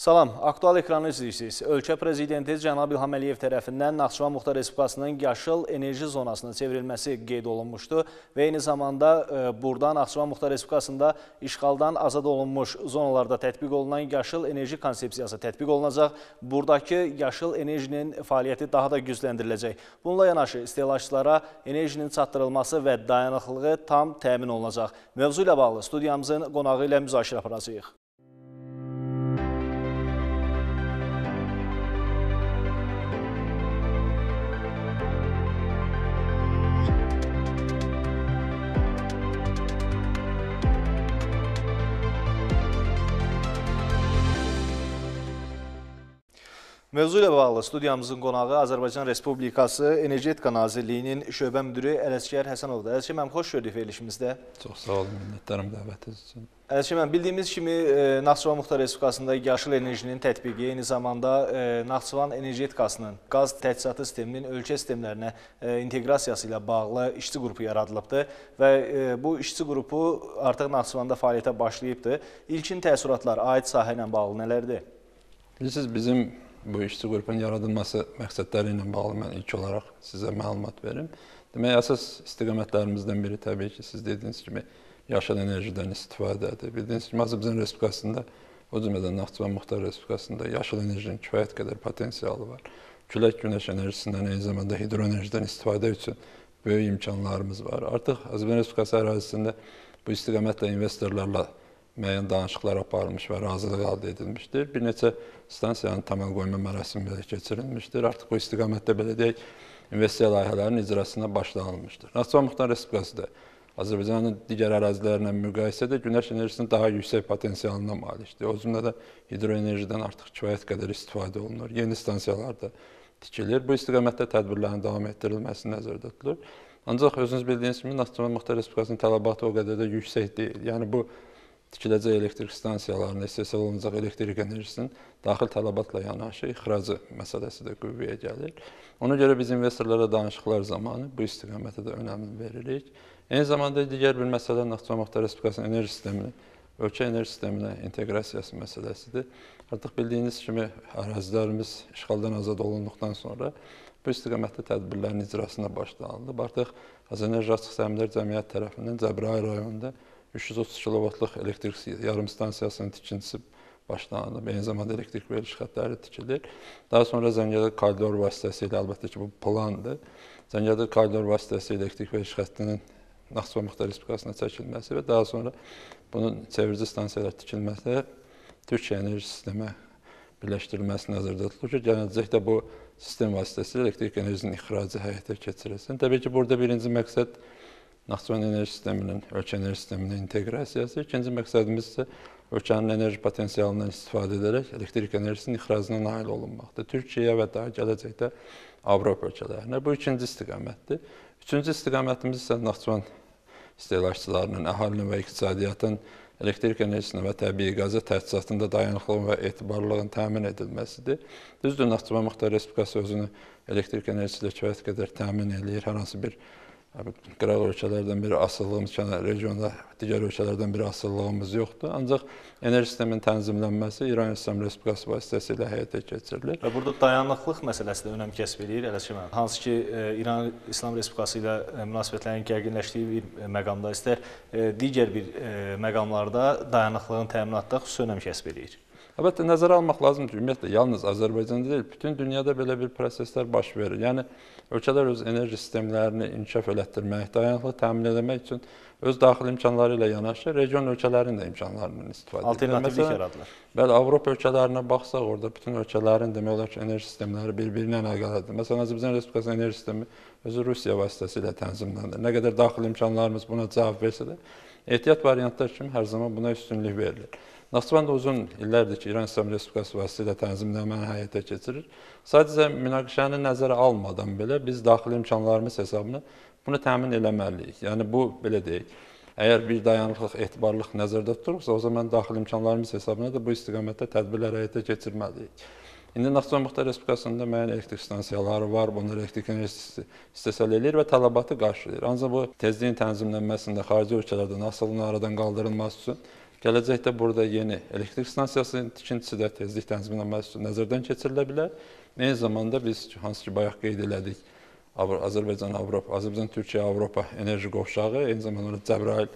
Salam, aktual ekranı izləyirsiniz. Ölkə prezidenti Cənab İlham Əliyev tərəfindən Naxçıvan Muxtar Respublikasının yaşıl enerji zonasına çevrilməsi qeyd olunmuşdu və eyni zamanda e, burada Naxçıvan Muxtar Respublikasında işğaldan azad olunmuş zonalarda tətbiq olunan yaşıl enerji konsepsiyası tətbiq olunacaq. Buradakı yaşıl enerjinin fəaliyyəti daha da gücləndiriləcək. Bununla yanaşı istehlakçılara enerjinin çatdırılması və dayanıqlığı tam təmin olunacaq. Mövzu ilə bağlı studiyamızın qonağı ilə müzakirə aparacağıq. Mövzu ilə bağlı studiyamızın qonağı Azərbaycan Respublikası Energetika Nazirliyinin şöbə müdiri Ələsgər Həsənovdur. Ələsgər mənim xoş gördük verilişimizdə. Çox sağ olun, minnətdarım dəvətiniz üçün. Ələsgər mənim bildiyimiz kimi e, Naxçıvan Muxtar Respublikasında yaşıl enerjinin tətbiqi, eyni zamanda e, Naxçıvan energetikasının qaz təchizatı sisteminin ölkə sistemlərinə e, inteqrasiyası ilə bağlı işçi qrupu yaradılıbdır və bu işçi qrupu artıq Naxçıvanda fəaliyyətə başlayıbdır. İlkin təəssüratlar aid sahə ilə bağlı nələrdir? Bilirsiniz, bizim bu işçi qrupunun yaradılması məqsədləri ilə bağlı mən ilk olaraq sizə məlumat verim. Demək, əsas istiqamətlərimizdən biri təbii ki, siz dediyiniz kimi yaşıl enerjidən istifadədir. Bildiyiniz kimi Azərbaycan Respublikasında, o cümlədən Naxçıvan Muxtar Respublikasında yaşıl enerjinin kifayət qədər potensialı var. Külək günəş enerjisindən, eyni zamanda hidroenerjidən istifadə üçün böyük imkanlarımız var. Artıq Azərbaycan Respublikası ərazisində bu istiqamətlə investorlarla müəyyən danışıqlar aparılmış və razılıq əldə edilmişdir. Bir neçə stansiyanın təməl qoyma mərasimləri keçirilmişdir. Artıq bu istiqamətdə belə deyək, investisiya layihələrinin icrasına başlanılmışdır. Naxçıvan Muxtar Respublikası da Azərbaycanın digər ərazilərinə müqayisədə günəş enerjisinin daha yüksək potensialına malikdir. O cümlə də hidroenerjidən artıq kifayət qədər istifadə olunur. Yeni stansiyalar da tikilir. Bu istiqamətdə tədbirlərin davam etdirilməsi nəzərdə tutulur. Ancaq özünüz bildiyiniz kimi Naxçıvan Muxtar Respublikasının tələbatı o qədər də yüksək deyil. Yəni bu tikiləcək elektrik stansiyalarında istehsal olunacaq elektrik enerjisinin daxil tələbatla yanaşı ixracı məsələsi də qüvvəyə gəlir. Ona görə biz investorlara danışıqlar zamanı bu istiqamətə də önəmini veririk. Eyni zamanda digər bir məsələ Naxçıvan Muxtar Respublikasının enerji sistemini ölkə enerji sisteminə inteqrasiyası məsələsidir. Artıq bildiyiniz kimi ərazilərimiz işğaldan azad olunduqdan sonra bu istiqamətdə tədbirlərin icrasına başlanıldı. Artıq Azərbaycan Rəsmi Təmirlər Cəmiyyəti tərəfindən Cəbrayıl rayonunda 330 kilovatlıq elektrik yarım stansiyasının tikintisi başlanılıb. Eyni zamanda elektrik veriliş xətləri tikilir. Daha sonra Zəngəzur koridor vasitəsilə əlbəttə ki, bu plandır. Zəngəzur koridor vasitəsilə elektrik veriliş xəttinin Naxçıvan Muxtar Respublikasına çəkilməsi və daha sonra bunun çevirici stansiyalar tikilməsi Türkiyə enerji sistemə birləşdirilməsi nəzərdə tutulur ki, gələcəkdə bu sistem vasitəsilə elektrik enerjisinin ixracı həyata keçirilsin. Təbii ki, burada birinci məqsəd Naxçıvan enerji sisteminin ölkə enerji sisteminə inteqrasiyası. İkinci məqsədimiz isə ölkənin enerji potensialından istifadə edərək elektrik enerjisinin ixracına nail olunmaqdır. Türkiyə və daha gələcəkdə Avropa ölkələrinə. Bu ikinci istiqamətdir. Üçüncü istiqamətimiz isə Naxçıvan istehlakçılarının, əhalinin və iqtisadiyyatın elektrik enerjisinə və təbii qazı təchizatında dayanıqlığın və etibarlılığın təmin edilməsidir. Düzdür, Naxçıvan Muxtar Respublikası özünü elektrik enerjisi ilə kifayət qədər təmin eləyir. Hər hansı bir qıraq ölkələrdən biri asılılığımız kənar yəni regionda digər ölkələrdən biri asılılığımız yoxdur. Ancaq enerji sisteminin tənzimlənməsi İran İslam Respublikası vasitəsilə həyata keçirilir. Və burada dayanıqlıq məsələsi də önəm kəsb eləyir Ələskim müəllim. Hansı ki, e, İran İslam Respublikası ilə münasibətlərin gərginləşdiyi bir e, məqamda istər e, digər bir məqamlarda dayanıqlığın təminatda xüsusi önəm kəsb eləyir. Əlbəttə nəzərə almaq lazımdır ki, ümumiyyətlə yalnız Azərbaycanda deyil, bütün dünyada belə bir proseslər baş verir. Yəni ölkələr öz enerji sistemlərini inkişaf elətdirmək, dayanıqlı təmin etmək üçün öz daxili imkanları ilə yanaşı region ölkələrinin də imkanlarından istifadə edir. Alternativlik yaradılar. Bəli, Avropa ölkələrinə baxsaq, orada bütün ölkələrin demək olar ki, enerji sistemləri bir-birinə əlaqəlidir. Məsələn, Azərbaycan Respublikasının enerji sistemi özü Rusiya vasitəsilə tənzimlənir. Nə qədər daxili imkanlarımız buna cavab versə də, Ehtiyat variantlar kimi hər zaman buna üstünlük verilir. Naxçıvan da uzun illərdir ki, İran İslam Respublikası vasitəsilə tənzimləməni həyata keçirir. Sadəcə münaqişəni nəzərə almadan belə biz daxili imkanlarımız hesabına bunu təmin eləməliyik. Yəni bu belə deyək. Əgər bir dayanıqlıq, etibarlıq nəzərdə tutulursa, o zaman daxili imkanlarımız hesabına da bu istiqamətdə tədbirlər həyata keçirməliyik. İndi Naxçıvan Muxtar Respublikasında müəyyən elektrik stansiyaları var, bunlar elektrik enerjisi istehsal edir və tələbatı qarşılayır. Ancaq bu tezliyin tənzimlənməsində xarici ölkələrdən asılının aradan qaldırılması üçün gələcəkdə burada yeni elektrik stansiyasının tikintisi də tezlik tənzimlənməsi üçün nəzərdən keçirilə bilər. Eyni zamanda biz hansı ki bayaq qeyd elədik, Azərbaycan Avropa, Azərbaycan Türkiyə Avropa enerji qovşağı, eyni zamanda Cəbrayil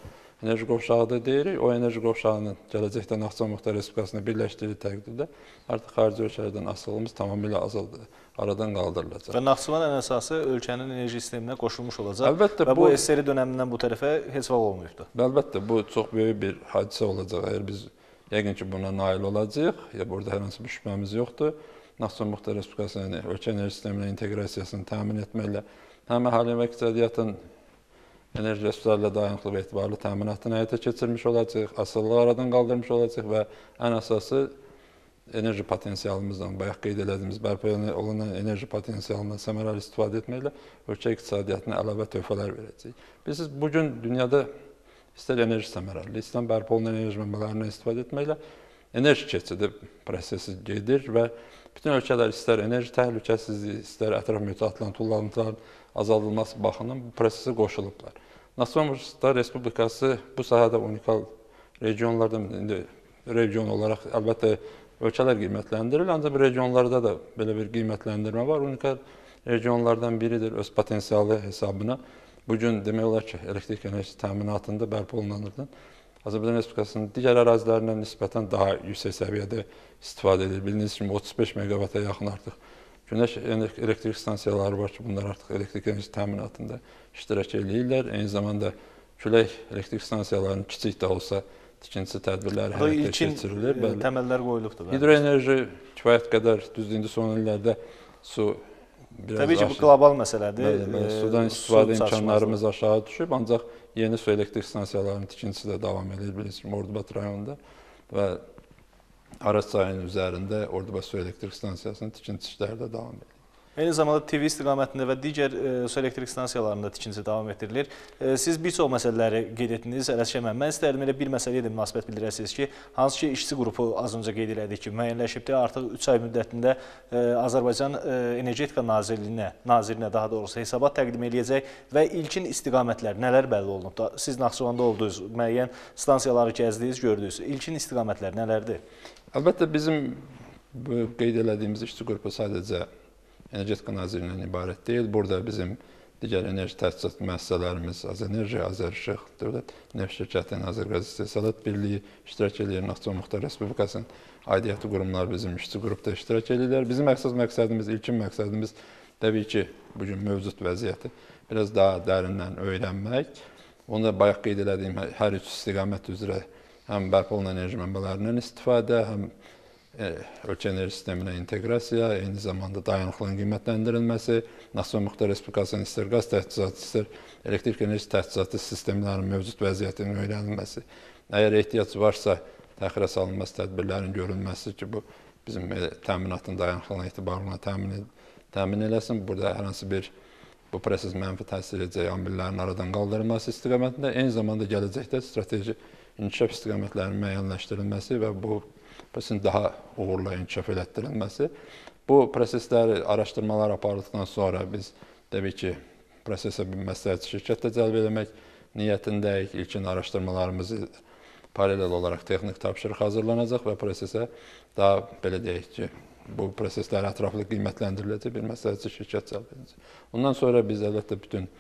enerji qovşağıdır deyirik. O enerji qovşağının gələcəkdə Naxçıvan Muxtar Respublikasına birləşdiyi təqdirdə artıq xarici ölkələrdən asılımız tamamilə azaldı, aradan qaldırılacaq. Və Naxçıvan ən əsası ölkənin enerji sisteminə qoşulmuş olacaq. Əlbəttə, və bu, bu SSR dönəmindən bu tərəfə heç vaxt olmayıbdı. Əlbəttə, bu çox böyük bir hadisə olacaq. Əgər biz yəqin ki, buna nail olacağıq, ya burada hər hansı bir şübhəmiz yoxdur. Naxçıvan Muxtar Respublikasının yəni, ölkə enerji sisteminə inteqrasiyasını təmin etməklə həm əhali məqsədiyyatın enerji resurslarla dayanıqlı və etibarlı təminatını həyata keçirmiş olacağıq, asıllığı aradan qaldırmış olacağıq və ən əsası enerji potensialımızdan, bayaq qeyd elədiyimiz bərpa olunan enerji potensialından səmərəli istifadə etməklə ölkə iqtisadiyyatına əlavə töhfələr verəcəyik. Bilirsiniz, bugün dünyada istər enerji səmərəli, istər bərpa olunan enerji mənbələrindən istifadə etməklə enerji keçidi prosesi gedir və bütün ölkələr istər enerji təhlükəsizliyi, istər ətraf mühitə atılan tullantıların azaldılması baxımından bu prosesə qoşulublar. Naxçıvan Respublikası bu sahədə unikal regionlardan indi region olaraq əlbəttə ölkələr qiymətləndirilir, ancaq regionlarda da belə bir qiymətləndirmə var. Unikal regionlardan biridir öz potensialı hesabına. Bu gün demək olar ki, elektrik enerjisi təminatında bərpa olunanlardan Azərbaycan Respublikasının digər ərazilərinə nisbətən daha yüksək səviyyədə istifadə edilir. Bildiyiniz kimi 35 meqavata yaxın artıq Günəş elektrik stansiyaları var ki, bunlar artıq elektrik enerjisi təminatında iştirak eləyirlər. Eyni zamanda külək elektrik stansiyalarının kiçik də olsa tikinti tədbirləri həyata keçirilir. E, bəli. Təməllər qoyulubdur. Hidroenerji kifayət qədər düzdür indi son illərdə su biraz Təbii ki, aşır. bu qlobal məsələdir. Bəli, bəli, e, sudan istifadə su imkanlarımız aşağı düşüb, ancaq yeni su elektrik stansiyalarının tikintisi də davam edir bilirsiniz Mordubad rayonunda və Araz çayının üzərində Ordubad su elektrik stansiyasının tikintisi işləri də davam edir. Eyni zamanda TV istiqamətində və digər e, su elektrik stansiyalarında tikinti davam etdirilir. E, siz bir çox məsələləri qeyd etdiniz, Ələs Şəmən. Mən istərdim elə bir məsələyə də münasibət bildirəsiniz ki, hansı ki işçi qrupu az öncə qeyd elədik ki, müəyyənləşibdir. Artıq 3 ay müddətində e, Azərbaycan Energetika Nazirliyinə, nazirinə daha doğrusu hesabat təqdim eləyəcək və ilkin istiqamətlər nələr bəlli olunub? Siz Naxçıvanda oldunuz, müəyyən stansiyaları gəzdiniz, gördünüz. İlkin istiqamətlər nələrdir? Əlbəttə bizim qeyd elədiyimiz işçi qrupu sadəcə Energetika Nazirliyinin ibarət deyil. Burada bizim digər enerji təsisat müəssisələrimiz, AzEnerji, AzərIşıq, Dövlət Neft Şirkəti, Azərqaz İstehsalat Birliyi iştirak edir, Naxçıvan Muxtar Respublikasının aidiyyəti qurumları bizim işçi qrupda iştirak edirlər. Bizim əsas məqsədimiz, ilkin məqsədimiz təbii ki, bu gün mövcud vəziyyəti biraz daha dərindən öyrənmək. Onu da bayaq qeyd elədiyim hər üç istiqamət üzrə həm bərpa olunan enerji mənbələrindən istifadə, həm E, ölkə enerji sisteminə inteqrasiya, eyni zamanda dayanıqlığın qiymətləndirilməsi, Naxçıvan Muxtar Respublikasının isterqaz təchizatı, ister elektrik enerji təchizatı sistemlərinin mövcud vəziyyətinin öyrənilməsi, əgər ehtiyac varsa təxirə salınması tədbirlərin görülməsi ki, bu bizim e, təminatın dayanıqlığına etibarına təmin, təmin eləsin. Burada hər hansı bir bu proses mənfi təsir edəcək amillərin aradan qaldırılması istiqamətində, eyni zamanda gələcəkdə strateji inkişaf istiqamətlərinin müəyyənləşdirilməsi və bu prosesin daha uğurlu inkişaf elətdirilməsi. Bu prosesləri araşdırmalar aparıldıqdan sonra biz təbii ki, prosesə bir məsləhət şirkət də cəlb eləmək niyyətindəyik. İlkin araşdırmalarımızı paralel olaraq texniki tapşırıq hazırlanacaq və prosesə daha belə deyək ki, bu proseslər ətraflı qiymətləndiriləcək bir məsləhətçi şirkət cəlb edəcək. Ondan sonra biz əlbəttə bütün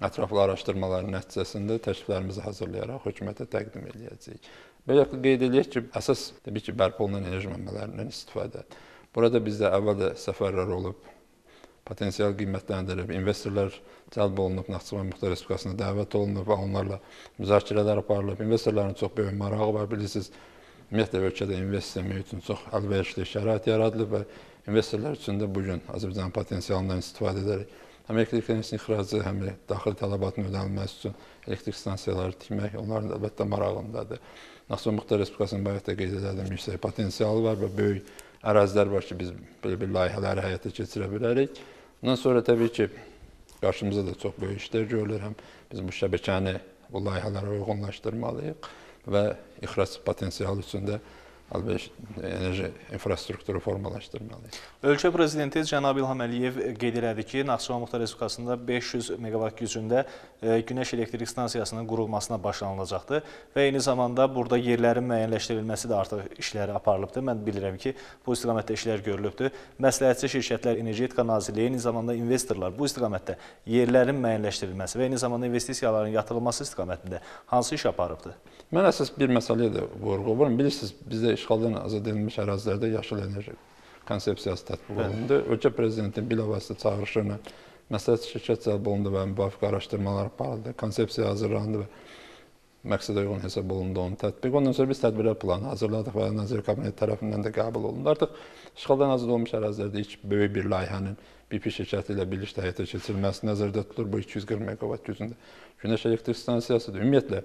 ətraflı araşdırmaların nəticəsində təkliflərimizi hazırlayaraq hökumətə təqdim eləyəcəyik. Belə qeyd eləyək ki, əsas təbii ki, bərpa olunan enerji mənbələrindən istifadə. Burada bizdə əvvəl də səfərlər olub, potensial qiymətləndirilib, investorlar cəlb olunub, Naxçıvan Muxtar Respublikasına dəvət olunub və onlarla müzakirələr aparılıb. İnvestorların çox böyük marağı var, bilirsiniz. Ümumiyyətlə ölkədə investisiya üçün çox əlverişli şərait yaradılıb və investorlar üçün də bu gün Azərbaycan potensialından istifadə edərək həm elektriklərin ixracı, həm daxili tələbatın ödənilməsi üçün elektrik stansiyaları tikmək onların əlbəttə marağındadır. Naxçıvan Muxtar Respublikasının bayaqda qeyd edildim yüksək potensialı var və böyük ərazilər var ki, biz belə bir layihələri həyata keçirə bilərik. Bundan sonra təbii ki, qarşımıza da çox böyük işlər görülür. Həm biz bu şəbəkəni bu layihələrə uyğunlaşdırmalıyıq və ixrac potensialı üçün də Əlbəttə, enerji infrastrukturu formalaşdırmalıyıq. Ölkə prezidenti cənab İlham Əliyev qeyd elədi ki, Naxçıvan Muxtar Respublikasında 500 meqavat gücündə e, günəş elektrik stansiyasının qurulmasına başlanılacaqdır və eyni zamanda burada yerlərin müəyyənləşdirilməsi də artıq işləri aparılıbdır. Mən bilirəm ki, bu istiqamətdə işlər görülübdür. Məsləhətçi şirkətlər Energetika Nazirliyi, eyni zamanda investorlar bu istiqamətdə yerlərin müəyyənləşdirilməsi və eyni zamanda investisiyaların yatırılması istiqamətində hansı iş aparıbdır? Mən əsas bir məsələyə də vurğu vururam. Bilirsiniz, bizdə işğaldan azad edilmiş ərazilərdə yaşıl enerji konsepsiyası tətbiq olundu. Ölkə prezidentinin bilavasitə çağırışını məsləhət şirkət cəlb olundu və müvafiq araşdırmalar aparıldı. Konsepsiya hazırlandı və məqsədə uyğun hesab olundu onun tətbiq. Ondan sonra biz tədbirlər planı hazırladıq və Nazir Kabinet tərəfindən də qəbul olundu. Artıq işğaldan azad olunmuş ərazilərdə ilk böyük bir layihənin BP şirkəti ilə birlikdə həyata keçirilməsi nəzərdə tutulur. Bu 240 meqavat gücündə günəş elektrik stansiyasıdır. Ümumiyyətlə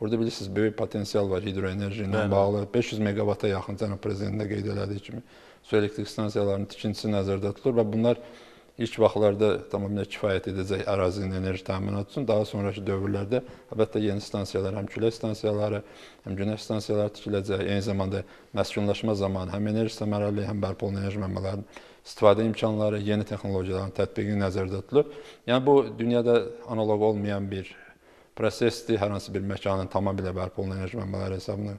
Burada bilirsiniz, böyük potensial var hidroenerji ilə Bəli. bağlı. 500 meqavata yaxın cənab prezidentdə qeyd elədiyi kimi su elektrik stansiyalarının tikintisi nəzərdə tutulur və bunlar ilk vaxtlarda tamamilə kifayət edəcək ərazinin enerji təminatı üçün. Daha sonrakı dövrlərdə əlbəttə yeni stansiyalar, həm külək stansiyaları, həm günəş stansiyaları tikiləcək. Eyni zamanda məskunlaşma zamanı həm enerji səmərəliliyi, həm bərpa olunan enerji mənbələrinin istifadə imkanları, yeni texnologiyaların tətbiqi nəzərdə tutulur. Yəni bu dünyada analoq olmayan bir prosesdir, hər hansı bir məkanın tamamilə bərpa olunan enerji mənbələri hesabına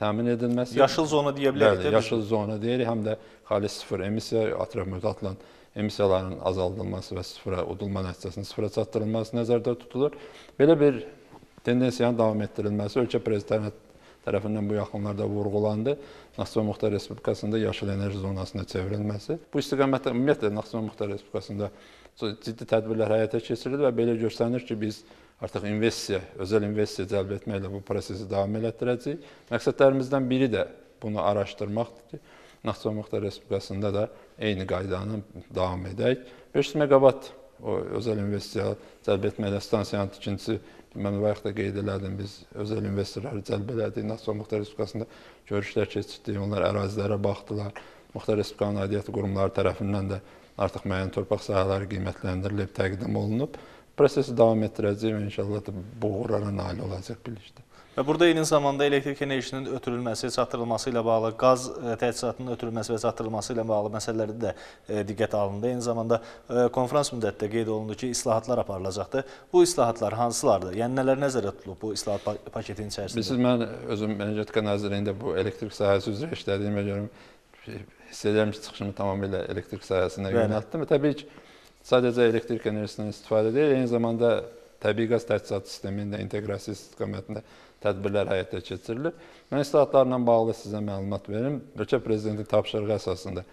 təmin edilməsi. Yaşıl zona deyə bilərik, bəli, yaşıl zona deyirik, həm də xalis sıfır emissiya, atraf mühitlə emissiyaların azaldılması və sıfıra udulma nəticəsinin sıfıra çatdırılması nəzərdə tutulur. Belə bir tendensiyanın davam etdirilməsi ölkə prezidentinin tərəfindən bu yaxınlarda vurğulandı. Naxçıvan Muxtar Respublikasında yaşıl enerji zonasına çevrilməsi. Bu istiqamətdə ümumiyyətlə Naxçıvan Muxtar Respublikasında ciddi tədbirlər həyata keçirilir və belə göstərilir ki, biz artıq investisiya, özəl investisiya cəlb etməklə bu prosesi davam elətdirəcəyik. Məqsədlərimizdən biri də bunu araşdırmaqdır ki, Naxçıvan Muxtar Respublikasında da eyni qaydanı davam edək. 500 meqavat o özəl investisiya cəlb etməklə stansiyanın tikintisi mən bayaq da qeyd elədim biz özəl investorları cəlb elədik. Naxçıvan Muxtar Respublikasında görüşlər keçirdik. Onlar ərazilərə baxdılar. Muxtar Respublikanın aidiyyəti qurumları tərəfindən də artıq müəyyən torpaq sahələri qiymətləndirilib, təqdim olunub. Prosesi davam etdirəcəyik və inşallah da bu uğurlara nail olacaq bilikdə. Və burada eyni zamanda elektrik enerjisinin ötürülməsi, çatdırılması ilə bağlı, qaz təchizatının ötürülməsi və çatdırılması ilə bağlı məsələləri də e, diqqət alındı. Eyni zamanda e, konferans müddətdə qeyd olundu ki, islahatlar aparılacaqdır. Bu islahatlar hansılardır? Yəni nələr nəzərdə tutulub bu islahat paketinin içərisində? Bilirsiniz, mən özüm Energetika Nazirliyində bu elektrik sahəsi üzrə işlədiyimə görə hiss edirəm ki, çıxışımı tamamilə elektrik sahəsinə yönəltdim və təbii ki, sadəcə elektrik enerjisindən istifadə deyil, eyni zamanda təbii qaz təchizatı sisteminin də inteqrasiya istiqamətində tədbirlər həyata keçirilir. Mən islahatlarla bağlı sizə məlumat verim. Ölkə prezidentinin tapşırığı əsasında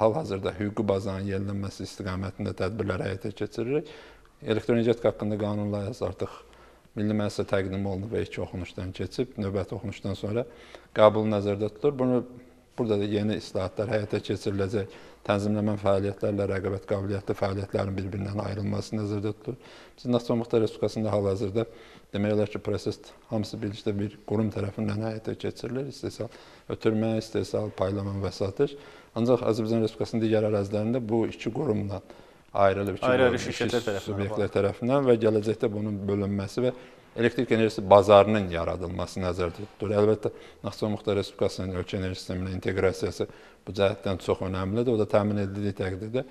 hal-hazırda hüquqi bazanın yenilənməsi istiqamətində tədbirlər həyata keçiririk. Elektroenergetika haqqında qanunlar artıq milli məclisə təqdim olunub və iki oxunuşdan keçib, növbəti oxunuşdan sonra qəbul nəzərdə tutulur. Bunu Burada da yeni islahatlar həyata keçiriləcək. Tənzimləmə fəaliyyətlərlə rəqabət qabiliyyətli fəaliyyətlərin bir-birindən ayrılması nəzərdə tutulur. Biz Naxçıvan Muxtar Respublikasında hal-hazırda demək olar ki, proses hamısı birlikdə bir qurum tərəfindən həyata keçirilir. İstehsal ötürmə, istehsal, paylama və satış. Ancaq Azərbaycan Respublikasının digər ərazilərində bu iki qurumdan ayrılıb iki, ayrı, ayrı şirkətlər tərəfindən, subyektlər tərəfindən və gələcəkdə bunun bölünməsi və elektrik enerjisi bazarının yaradılması nəzərdə tutulur. Əlbəttə, Naxçıvan Muxtar Respublikasının ölkə enerji sisteminə inteqrasiyası bu cəhətdən çox önəmlidir. O da təmin edildiyi təqdirdə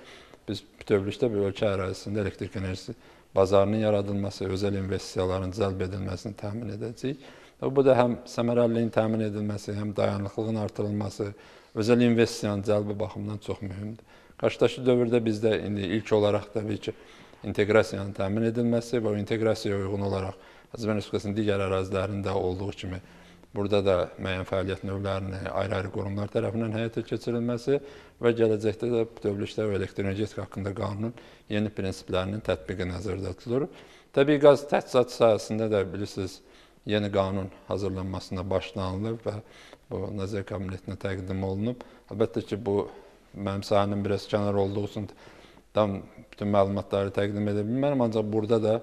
biz bütövlükdə bir ölkə ərazisində elektrik enerjisi bazarının yaradılması, özəl investisiyaların cəlb edilməsini təmin edəcəyik. Və bu da həm səmərəliliyin təmin edilməsi, həm dayanıqlığın artırılması, özəl investisiyanın cəlbi baxımından çox mühümdür. Qarşıdakı dövrdə bizdə indi ilk olaraq təbii ki, inteqrasiyanın təmin edilməsi və o inteqrasiyaya uyğun olaraq Azərbaycan Respublikasının digər ərazilərində olduğu kimi burada da müəyyən fəaliyyət növlərini ayrı-ayrı qurumlar tərəfindən həyata keçirilməsi və gələcəkdə də bütövlükdə elektroenergetika haqqında qanunun yeni prinsiplərinin tətbiqi nəzərdə tutulur. Təbii qaz təchizatı sahəsində də bilirsiniz, yeni qanun hazırlanmasına başlanılıb və bu Nazirlər Kabinetinə təqdim olunub. Əlbəttə ki, bu mənim sahənin biraz kənar olduğu üçün tam bütün məlumatları təqdim edə bilmərəm, ancaq burada da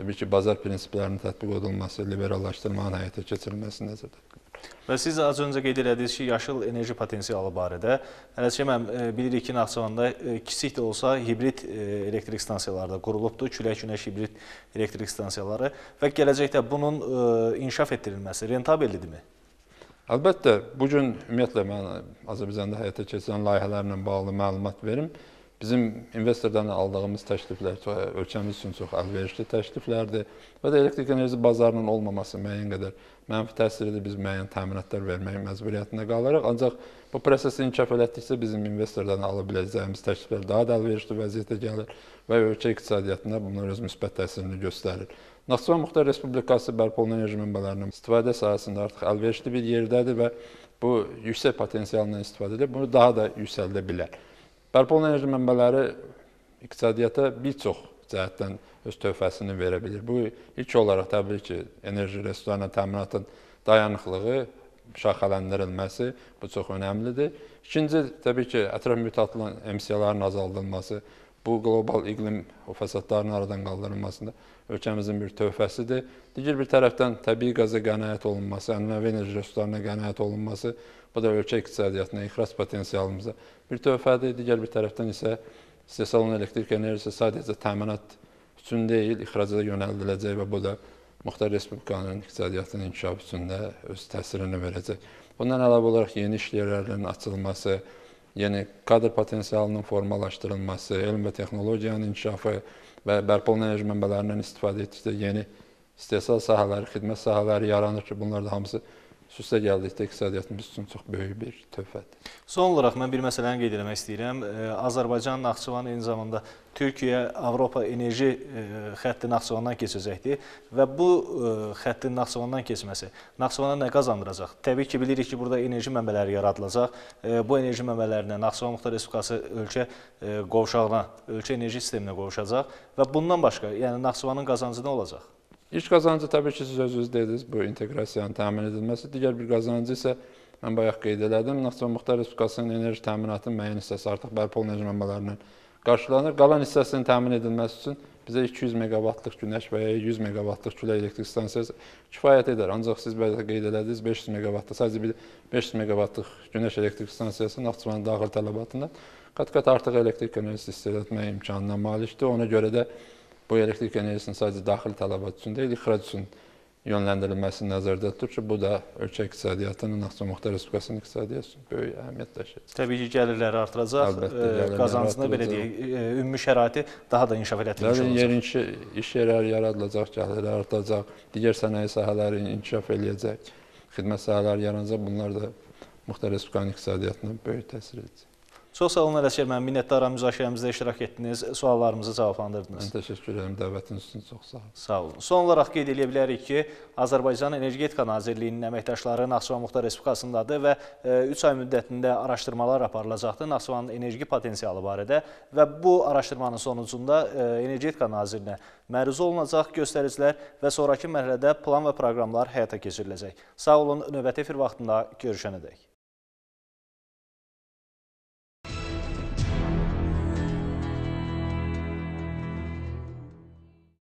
təbii ki, bazar prinsiplərinin tətbiq olunması, liberallaşdırmanın həyata keçirilməsi nəzərdə tutulur. Və siz az öncə qeyd elədiniz ki, yaşıl enerji potensialı barədə. Ələsəyə mən e, bilirik ki, Naxçıvanda e, kiçik də olsa hibrid e, elektrik stansiyaları da qurulubdur, külək-günəş hibrid elektrik stansiyaları və gələcəkdə bunun inkişaf etdirilməsi rentabellidirmi? Əlbəttə, bu gün ümumiyyətlə mən Azərbaycanda həyata keçirilən layihələrlə bağlı məlumat verim. Bizim investordan aldığımız təkliflər e, ölkəmiz üçün çox əlverişli təkliflərdir və də elektrik enerji bazarının olmaması müəyyən qədər mənfi təsir edir. Biz müəyyən təminatlar vermək məcburiyyətində qalırıq. Ancaq bu prosesi inkişaf elətdikcə bizim investordan ala biləcəyimiz təkliflər daha da əlverişli vəziyyətə gəlir və ölkə iqtisadiyyatına bunun öz müsbət təsirini göstərir. Naxçıvan Muxtar Respublikası bərpa olunan enerji mənbələrinin istifadə sahəsində artıq əlverişli bir yerdədir və bu yüksək potensialından istifadə edib bunu daha da yüksəldə bilər. Bərpa olunan enerji mənbələri iqtisadiyyata bir çox cəhətdən öz tövfəsini verə bilir. Bu ilk olaraq təbii ki, enerji resurslarının təminatın dayanıqlığı, şaxələndirilməsi bu çox önəmlidir. İkinci təbii ki, ətraf mühitə atılan emisiyaların azaldılması, bu qlobal iqlim o fəsadlarının aradan qaldırılmasında ölkəmizin bir tövfəsidir. Digər bir tərəfdən təbii qaza qənaət olunması, ənənəvi enerji resurslarına qənaət olunması bu da ölkə iqtisadiyyatına, ixrac potensialımıza bir tövfədir, digər bir tərəfdən isə istehsal olunan elektrik enerjisi sadəcə təminat üçün deyil, ixraca yönəldiləcək və bu da Muxtar Respublikanın iqtisadiyyatının inkişafı üçün də öz təsirini verəcək. Bundan əlavə olaraq yeni iş yerlərinin açılması, yəni kadr potensialının formalaşdırılması, elm və texnologiyanın inkişafı və bərpa olunan enerji mənbələrindən istifadə etdikdə yeni istehsal sahələri, xidmət sahələri yaranır ki, bunlar da hamısı xüsusilə gəldikdə iqtisadiyyatımız üçün çox böyük bir töhfədir. Son olaraq mən bir məsələni qeyd etmək istəyirəm. Azərbaycan Naxçıvan eyni zamanda Türkiyə Avropa enerji xətti Naxçıvandan keçəcəkdir və bu xəttin Naxçıvandan keçməsi Naxçıvana nə qazandıracaq? Təbii ki, bilirik ki, burada enerji mənbələri yaradılacaq. Bu enerji mənbələrinə Naxçıvan Muxtar Respublikası ölkə qovşağına, ölkə enerji sisteminə qovuşacaq və bundan başqa, yəni Naxçıvanın qazancı nə olacaq? İş qazancı təbii ki, siz özünüz dediniz, bu inteqrasiyanın təmin edilməsi. Digər bir qazancı isə mən bayaq qeyd elədim. Naxçıvan Muxtar Respublikasının enerji təminatının müəyyən hissəsi artıq bərpa olunan qarşılanır. Qalan hissəsinin təmin edilməsi üçün bizə 200 meqavatlıq günəş və ya 100 meqavatlıq külək elektrik stansiyası kifayət edər. Ancaq siz bəzi qeyd elədiniz 500 meqavatlıq, sadəcə bir 500 meqavatlıq günəş elektrik stansiyası Naxçıvanın daxil tələbatından qat-qat artıq elektrik enerjisi istifadə etmək imkanına malikdir. Ona görə də bu elektrik enerjisinin sadəcə daxili tələbat üçün deyil, ixrac üçün yönləndirilməsi nəzərdə tutulur ki, bu da ölkə iqtisadiyyatının, Naxçıvanmuxtar Respublikasının iqtisadiyyatı üçün böyük əhəmiyyət daşıyır. Təbii ki, gəlirləri artıracaq, Əlbəttə, e, gəlirləri qazancını belə deyək, e, ümumi şəraiti daha da inkişaf elətdirmiş olacaq. Yerinki iş yerləri yaradılacaq, gəlirlər artacaq, digər sənaye sahələri inkişaf eləyəcək, xidmət sahələri yaranacaq, bunlar da Muxtar Respublikanın iqtisadiyyatına böyük təsir edəcək. Çox sağ olun Ələsgər müəllim, minnətdaram müzakirəmizdə iştirak etdiniz, suallarımızı cavablandırdınız. Mən təşəkkür edirəm dəvətiniz üçün, çox sağ olun. Sağ olun. Son olaraq qeyd edə bilərik ki, Azərbaycan Energetika Nazirliyinin əməkdaşları Naxçıvan Muxtar Respublikasındadır və 3 e, ay müddətində araşdırmalar aparılacaqdır Naxçıvanın enerji potensialı barədə və bu araşdırmanın sonucunda e, Energetika Nazirinə məruz olunacaq göstəricilər və sonrakı mərhələdə plan və proqramlar həyata keçiriləcək. Sağ olun, növbəti efir vaxtında görüşənədək.